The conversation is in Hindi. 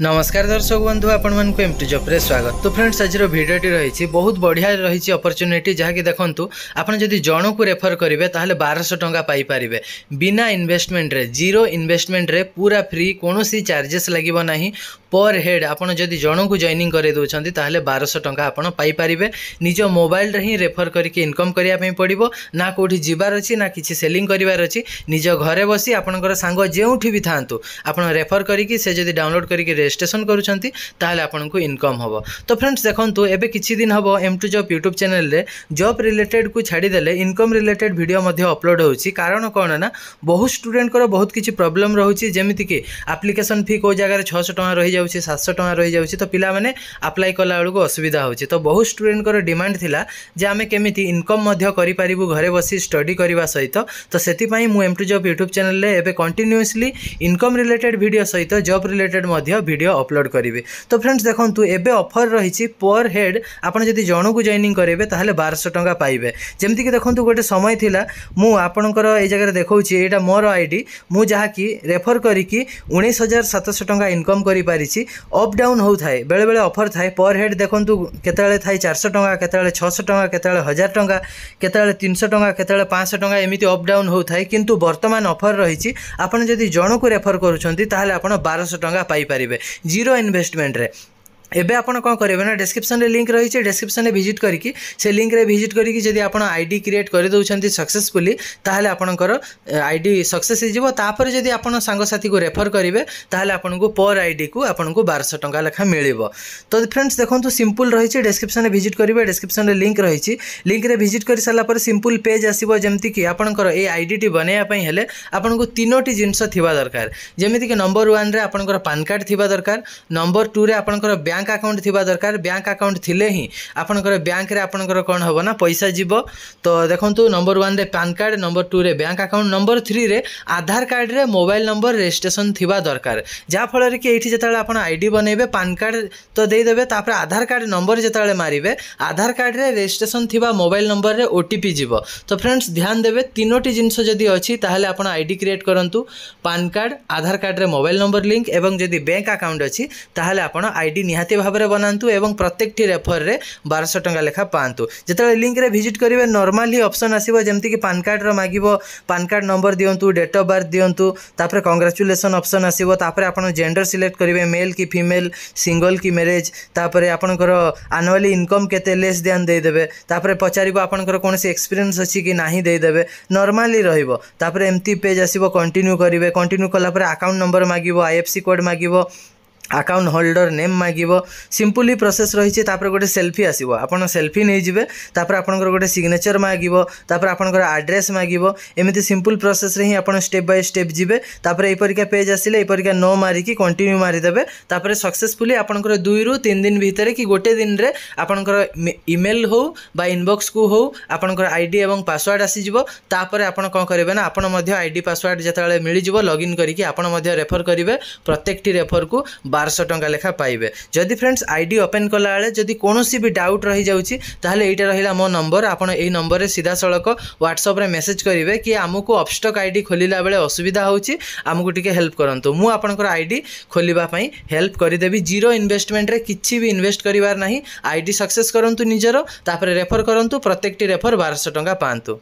नमस्कार दर्शक बंधु आपण मन को एमटी जॉब रे स्वागत तो फ्रेंड्स आज रो वीडियो टी रही बहुत बढ़िया रही छी अपॉर्चुनिटी जहा कि देखंतु आपण जणो को रेफर करिवे ताहले 1200 टका पाई परिबे बिना इन्वेस्टमेंट रे जीरो इन्वेस्टमेंट रे पूरा फ्री कोनो चार्जेस लागिवो नाही पर हेड आपण जदी जणो को जॉइनिंग करे दो छंती ताहले 1200 टका आपण पाई परिबे निजो मोबाइल रही रेफर करके इनकम करिया पई पडिबो ना कोठी जिबार अछि ना किछि सेलिंग करिवार अछि निजो घरे बसी आपणकर सांगो जेउठी भी थांतु आपण रेफर करके से जदी डाउनलोड करके ରେଜିଷ୍ଟ୍ରେସନ୍ କରୁଛନ୍ତି ତାହେଲେ ଆପଣଙ୍କୁ ଇନକମ୍ ହେବ ତ ଫ୍ରେଣ୍ଡସ୍ ଦେଖନ୍ତୁ ଏବେ କିଛି ଦିନ ହେବ ଏମ୍ ଟୁ ଜବ୍ ୟୁଟ୍ୟୁବ୍ ଚ୍ୟାନେଲ୍ରେ ଜବ୍ ରିଲେଟେଡ଼୍କୁ ଛାଡ଼ିଦେଲେ ଇନକମ୍ ରିଲେଟେଡ଼୍ ଭିଡ଼ିଓ ମଧ୍ୟ ଅପଲୋଡ଼ ହେଉଛି କାରଣ କ'ଣ ନା ବହୁତ ଷ୍ଟୁଡେଣ୍ଟଙ୍କର ବହୁତ କିଛି ପ୍ରୋବ୍ଲେମ୍ ରହୁଛି ଯେମିତିକି ଆପ୍ଲିକେସନ୍ ଫି କେଉଁ ଜାଗାରେ ଛଅଶହ ଟଙ୍କା ରହିଯାଉଛି ସାତଶହ ଟଙ୍କା ରହିଯାଉଛି ତ ପିଲାମାନେ ଆପ୍ଲାଏ କଲାବେଳକୁ ଅସୁବିଧା ହେଉଛି ତ ବହୁତ ଷ୍ଟୁଡେଣ୍ଟଙ୍କର ଡିମାଣ୍ଡ ଥିଲା ଯେ ଆମେ କେମିତି ଇନକମ୍ ମଧ୍ୟ କରିପାରିବୁ ଘରେ ବସି ଷ୍ଟଡି କରିବା ସହିତ ତ ସେଥିପାଇଁ ମୁଁ ଏମ୍ ଟୁ ଜବ୍ ୟୁଟ୍ୟୁବ୍ ଚ୍ୟାନେଲ୍ରେ ଏବେ କଣ୍ଟିନ୍ୟୁଅସ୍ଲି ଇନକମ୍ ରିଲେଟେଡ଼୍ ଭିଡ଼ିଓ ସହିତ ଜବ୍ ରିଲେଟେଡ଼୍ ମଧ୍ୟ ଭିଡ଼ିଓ ভিডিও ଅପଲୋଡ଼ କରିବେ ତ ଫ୍ରେଣ୍ଡସ୍ ଦେଖନ୍ତୁ ଏବେ ଅଫର୍ ରହିଛି ପର୍ ହେଡ଼୍ ଆପଣ ଯଦି ଜଣକୁ ଜଏନିଂ କରିବେ ତାହେଲେ ବାରଶହ ଟଙ୍କା ପାଇବେ ଯେମିତିକି ଦେଖନ୍ତୁ ଗୋଟେ ସମୟ ଥିଲା ମୁଁ ଆପଣଙ୍କର ଏଇ ଜାଗାରେ ଦେଖାଉଛି ଏଇଟା ମୋର ଆଇଡ଼ି ମୁଁ ଯାହାକି ରେଫର୍ କରିକି ଉଣେଇଶ ହଜାର ସାତଶହ ଟଙ୍କା ଇନକମ୍ କରିପାରିଛି ଅପ୍ ଡାଉନ୍ ହେଉଥାଏ ବେଳେବେଳେ ଅଫର୍ ଥାଏ ପର୍ ହେଡ଼୍ ଦେଖନ୍ତୁ କେତେବେଳେ ଥାଏ ଚାରିଶହ ଟଙ୍କା କେତେବେଳେ ଛଅଶହ ଟଙ୍କା କେତେବେଳେ ହଜାର ଟଙ୍କା କେତେବେଳେ ତିନିଶହ ଟଙ୍କା କେତେବେଳେ ପାଞ୍ଚଶହ ଟଙ୍କା ଏମିତି ଅପ୍ ଡାଉନ୍ ହେଉଥାଏ କିନ୍ତୁ ବର୍ତ୍ତମାନ ଅଫର୍ ରହିଛି ଆପଣ ଯଦି ଜଣକୁ ରେଫର୍ କରୁଛନ୍ତି ତାହେଲେ ଆପଣ ବାରଶହ ଟଙ୍କା ପାଇପାରିବେ जीरो इन्वेस्टमेंट रहे एबे आपन कौन करेंगे ना डिस्क्रिप्शन रे लिंक रही है डिस्क्रिप्शन रे विजिट करके से लिंक रे विजिट करके जब आपन आईडी क्रिएट कर दौंस सक्सेसफुली ताल आपण आई डी सक्सेस होपर जब आप सांगसाथी को रेफर करेंगे तेल आपन को पर आई डी को आपको बारश टाँह लेखा मिल तो फ्रेंड्स देखो सिंपल रही है डिस्क्रिप्स में भिजिट करेंगे डिस्क्रिप्सन में लिंक रही लिंक में भिजिट कर सारापर सिंपल पेज आसो जमीक आपंकर ए आई डी बनवाई हेल्ले आपको जिनस दरकार जमीक नंबर व्वान में आपंकर पान कार्ड थ दरकार नंबर टू में आपंकर बैंक ବ୍ୟାଙ୍କ ଆକାଉଣ୍ଟ ଥିବା ଦରକାର ବ୍ୟାଙ୍କ ଆକାଉଣ୍ଟ ଥିଲେ ହିଁ ଆପଣଙ୍କର ବ୍ୟାଙ୍କରେ ଆପଣଙ୍କର କ'ଣ ହେବ ନା ପଇସା ଯିବ ତ ଦେଖନ୍ତୁ ନମ୍ବର ୱାନ୍ରେ ପ୍ୟାନ୍ କାର୍ଡ଼ ନମ୍ବର ଟୁରେ ବ୍ୟାଙ୍କ ଆକାଉଣ୍ଟ ନମ୍ବର ଥ୍ରୀରେ ଆଧାର କାର୍ଡ଼ରେ ମୋବାଇଲ ନମ୍ବର ରେଜିଷ୍ଟ୍ରେସନ ଥିବା ଦରକାର ଯାହାଫଳରେ କି ଏଇଠି ଯେତେବେଳେ ଆପଣ ଆଇ ଡି ବନେଇବେ ପ୍ୟାନ୍ କାର୍ଡ଼ ତ ଦେଇଦେବେ ତାପରେ ଆଧାର କାର୍ଡ଼ ନମ୍ବର ଯେତେବେଳେ ମାରିବେ ଆଧାର କାର୍ଡ଼ରେ ରେଜିଷ୍ଟ୍ରେସନ ଥିବା ମୋବାଇଲ ନମ୍ବରରେ ଓ ଟି ପି ଯିବ ତ ଫ୍ରେଣ୍ଡସ୍ ଧ୍ୟାନ ଦେବେ ତିନୋଟି ଜିନିଷ ଯଦି ଅଛି ତାହେଲେ ଆପଣ ଆଇ ଡି କ୍ରିଏଟ୍ କରନ୍ତୁ ପ୍ୟାନ୍ କାର୍ଡ଼ ଆଧାର କାର୍ଡ଼ରେ ମୋବାଇଲ ନମ୍ବର ଲିଙ୍କ ଏବଂ ଯଦି ବ୍ୟାଙ୍କ ଆକାଉଣ୍ଟ ଅଛି ତାହେଲେ ଆପଣ ଆଇ ଡି ନିହାତି તે ભાબરે બનાનતુ અને প্রত্যেকઠી રેફર રે 1200 ટંગા લેખા પાનતુ જેતરે લિંક રે વિઝિટ કરીબે નોર્મલી ઓપ્શન આસીબો જેમ કે પાન કાર્ડ રો માંગિબો પાન કાર્ડ નંબર દિયંતુ ડેટ ઓફ બર્થ દિયંતુ તાપરે કન્ગ્રેચ્યુલેશન ઓપ્શન આસીબો તાપરે આપણો જেন্ডર સિલેક્ટ કરીબે મેલ કે ફીમેલ સિંગલ કે મેરેજ તાપરે આપણકો એન્યુઅલી ઇન્કમ કેતે લેસ દાન દે દેબે તાપરે પછારીબો આપણકો કોણસી એક્સપિરિયન્સ અછી કે નહીં દે દેબે નોર્મલી રહીબો તાપરે એમટી પેજ આસીબો કન્ટિન્યુ કરીબે કન્ટિન્યુ કલા પર એકાઉન્ટ નંબર માંગિબો આઈએફસી કોડ માંગિબો ଆକାଉଣ୍ଟ ହୋଲ୍ଡର ନେମ୍ ମାଗିବ ସିମ୍ପଲି ପ୍ରୋସେସ୍ ରହିଛି ତାପରେ ଗୋଟେ ସେଲ୍ଫି ଆସିବ ଆପଣ ସେଲ୍ଫି ନେଇଯିବେ ତାପରେ ଆପଣଙ୍କର ଗୋଟେ ସିଗ୍ନେଚର୍ ମାଗିବ ତାପରେ ଆପଣଙ୍କର ଆଡ୍ରେସ୍ ମାଗିବ ଏମିତି ସିମ୍ପଲ୍ ପ୍ରୋସେସ୍ରେ ହିଁ ଆପଣ ଷ୍ଟେପ୍ ବାଇ ଷ୍ଟେପ୍ ଯିବେ ତାପରେ ଏହିପରିକା ପେଜ୍ ଆସିଲେ ଏହିପରିକା ନୋ ମାରିକି କଣ୍ଟିନ୍ୟୁ ମାରିଦେବେ ତାପରେ ସକ୍ସେସଫୁଲି ଆପଣଙ୍କର ଦୁଇରୁ ତିନି ଦିନ ଭିତରେ କି ଗୋଟେ ଦିନରେ ଆପଣଙ୍କର ଇମେଲ୍ ହେଉ ବା ଇନବକ୍ସକୁ ହେଉ ଆପଣଙ୍କର ଆଇ ଡି ଏବଂ ପାସୱାର୍ଡ଼ ଆସିଯିବ ତାପରେ ଆପଣ କ'ଣ କରିବେ ନା ଆପଣ ମଧ୍ୟ ଆଇ ଡି ପାସୱାର୍ଡ଼ ଯେତେବେଳେ ମିଳିଯିବ ଲଗ୍ଇନ୍ କରିକି ଆପଣ ମଧ୍ୟ ରେଫର୍ କରିବେ ପ୍ରତ୍ୟେକଟି ରେଫର୍କୁ বারোশো টঙ্কা লেখা পাইবে যদি ফ্রেন্ডস আইডি ওপেন কলাবেলে যদি কৌশি বি ডাউট রয়েছে তাহলে এইটা রহিলা মো নম্বর আপনার এই নম্বরে সিধাসলখ হোয়াটসঅপে মেসেজ করবে কি আমি অবস্টক আইডি খোলা বেড়ে অসুবিধা হচ্ছে আমি টিকি হেল্প করতু মু আপনার আইডি খোলা হেল্প করিদেবি জিরো ইনভেস্টমেন্টরে কিছু বি ইনভেস্ট করবার না আইডি সকসেস করতু নিজের তাপরে রেফর করতু প্রত্যেকটি রেফর বারোশো টঙ্কা পাঁচ